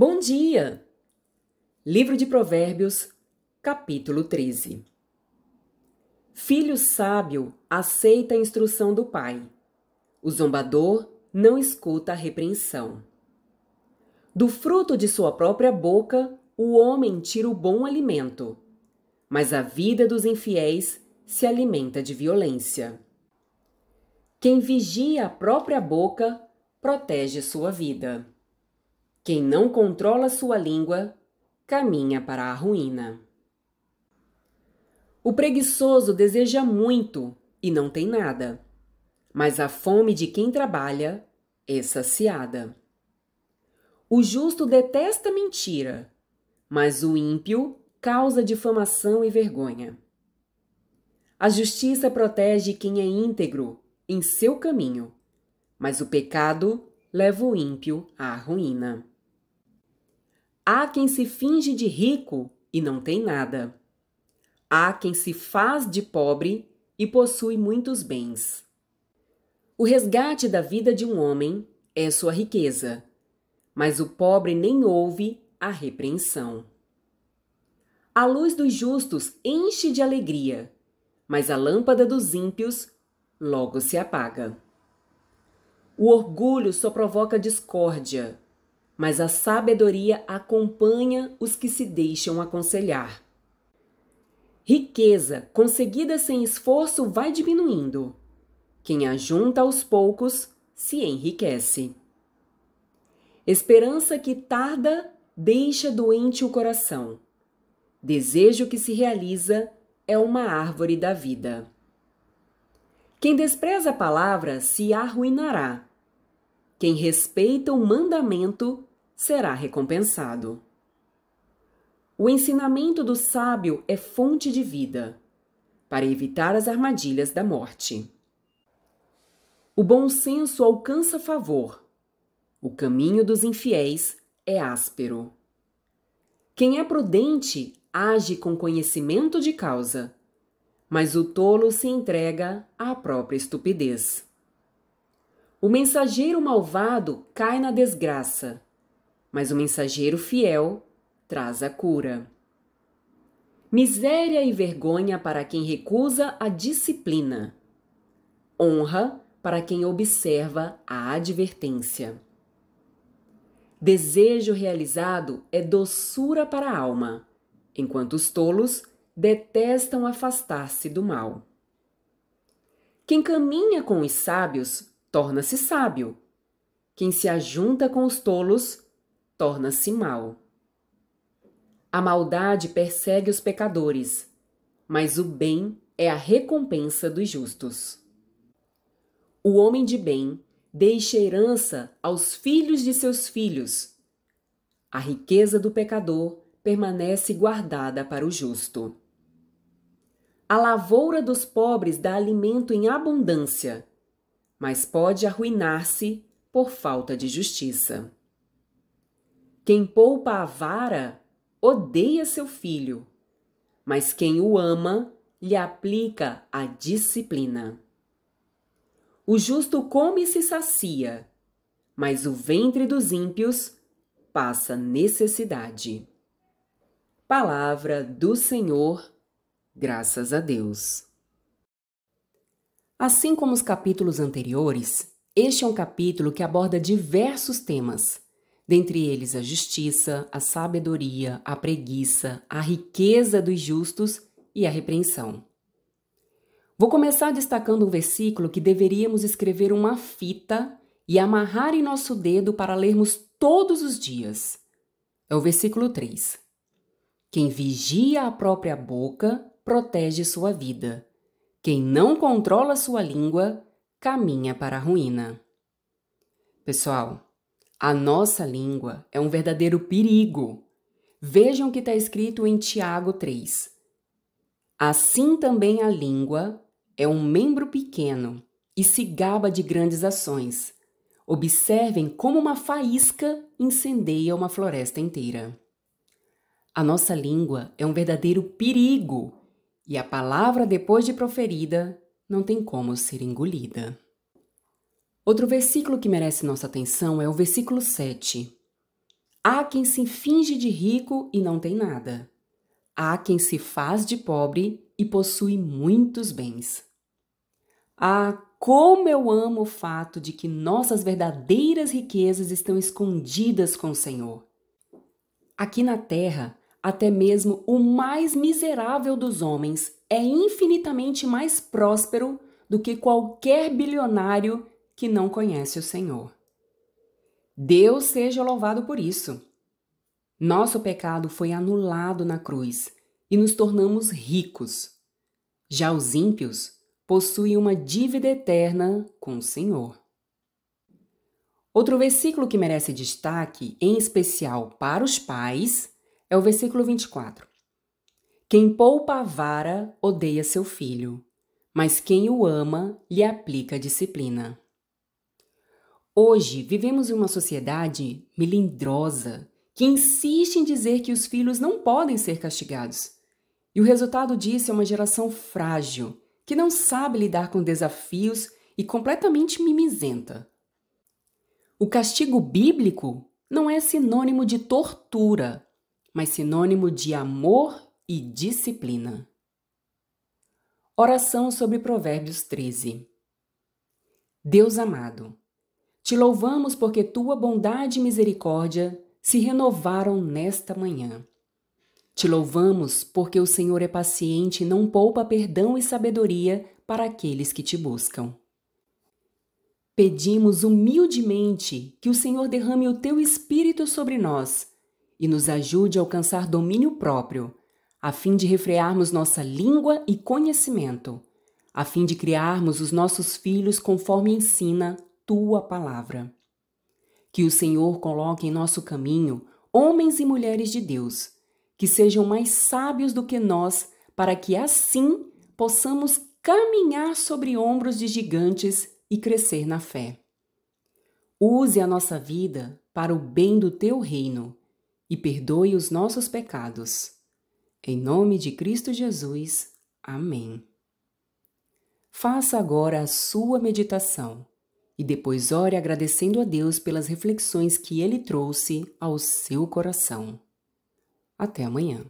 Bom dia! Livro de Provérbios, capítulo 13. Filho sábio aceita a instrução do pai. O zombador não escuta a repreensão. Do fruto de sua própria boca, o homem tira o bom alimento, mas a vida dos infiéis se alimenta de violência. Quem vigia a própria boca protege sua vida. Quem não controla sua língua caminha para a ruína. O preguiçoso deseja muito e não tem nada, mas a fome de quem trabalha é saciada. O justo detesta mentira, mas o ímpio causa difamação e vergonha. A justiça protege quem é íntegro em seu caminho, mas o pecado leva o ímpio à ruína. Há quem se finge de rico e não tem nada. Há quem se faz de pobre e possui muitos bens. O resgate da vida de um homem é sua riqueza, mas o pobre nem ouve a repreensão. A luz dos justos enche de alegria, mas a lâmpada dos ímpios logo se apaga. O orgulho só provoca discórdia mas a sabedoria acompanha os que se deixam aconselhar. Riqueza conseguida sem esforço vai diminuindo. Quem ajunta aos poucos se enriquece. Esperança que tarda deixa doente o coração. Desejo que se realiza é uma árvore da vida. Quem despreza a palavra se arruinará. Quem respeita o mandamento será recompensado. O ensinamento do sábio é fonte de vida, para evitar as armadilhas da morte. O bom senso alcança favor. O caminho dos infiéis é áspero. Quem é prudente age com conhecimento de causa, mas o tolo se entrega à própria estupidez. O mensageiro malvado cai na desgraça mas o mensageiro fiel traz a cura. Miséria e vergonha para quem recusa a disciplina. Honra para quem observa a advertência. Desejo realizado é doçura para a alma, enquanto os tolos detestam afastar-se do mal. Quem caminha com os sábios torna-se sábio. Quem se ajunta com os tolos torna-se mal. A maldade persegue os pecadores, mas o bem é a recompensa dos justos. O homem de bem deixa herança aos filhos de seus filhos. A riqueza do pecador permanece guardada para o justo. A lavoura dos pobres dá alimento em abundância, mas pode arruinar-se por falta de justiça. Quem poupa a vara odeia seu filho, mas quem o ama lhe aplica a disciplina. O justo come e se sacia, mas o ventre dos ímpios passa necessidade. Palavra do Senhor, graças a Deus. Assim como os capítulos anteriores, este é um capítulo que aborda diversos temas dentre eles a justiça, a sabedoria, a preguiça, a riqueza dos justos e a repreensão. Vou começar destacando um versículo que deveríamos escrever uma fita e amarrar em nosso dedo para lermos todos os dias. É o versículo 3. Quem vigia a própria boca protege sua vida. Quem não controla sua língua caminha para a ruína. Pessoal, a nossa língua é um verdadeiro perigo. Vejam o que está escrito em Tiago 3. Assim também a língua é um membro pequeno e se gaba de grandes ações. Observem como uma faísca incendeia uma floresta inteira. A nossa língua é um verdadeiro perigo e a palavra, depois de proferida, não tem como ser engolida. Outro versículo que merece nossa atenção é o versículo 7. Há quem se finge de rico e não tem nada. Há quem se faz de pobre e possui muitos bens. Ah, como eu amo o fato de que nossas verdadeiras riquezas estão escondidas com o Senhor. Aqui na terra, até mesmo o mais miserável dos homens é infinitamente mais próspero do que qualquer bilionário que não conhece o Senhor. Deus seja louvado por isso. Nosso pecado foi anulado na cruz e nos tornamos ricos. Já os ímpios possuem uma dívida eterna com o Senhor. Outro versículo que merece destaque, em especial para os pais, é o versículo 24. Quem poupa a vara odeia seu filho, mas quem o ama lhe aplica disciplina. Hoje vivemos em uma sociedade melindrosa que insiste em dizer que os filhos não podem ser castigados. E o resultado disso é uma geração frágil, que não sabe lidar com desafios e completamente mimizenta. O castigo bíblico não é sinônimo de tortura, mas sinônimo de amor e disciplina. Oração sobre Provérbios 13. Deus amado, te louvamos porque tua bondade e misericórdia se renovaram nesta manhã. Te louvamos porque o Senhor é paciente e não poupa perdão e sabedoria para aqueles que te buscam. Pedimos humildemente que o Senhor derrame o teu espírito sobre nós e nos ajude a alcançar domínio próprio, a fim de refrearmos nossa língua e conhecimento, a fim de criarmos os nossos filhos conforme ensina tua palavra. Que o Senhor coloque em nosso caminho homens e mulheres de Deus, que sejam mais sábios do que nós, para que assim possamos caminhar sobre ombros de gigantes e crescer na fé. Use a nossa vida para o bem do teu reino e perdoe os nossos pecados. Em nome de Cristo Jesus. Amém. Faça agora a sua meditação e depois ore agradecendo a Deus pelas reflexões que ele trouxe ao seu coração. Até amanhã.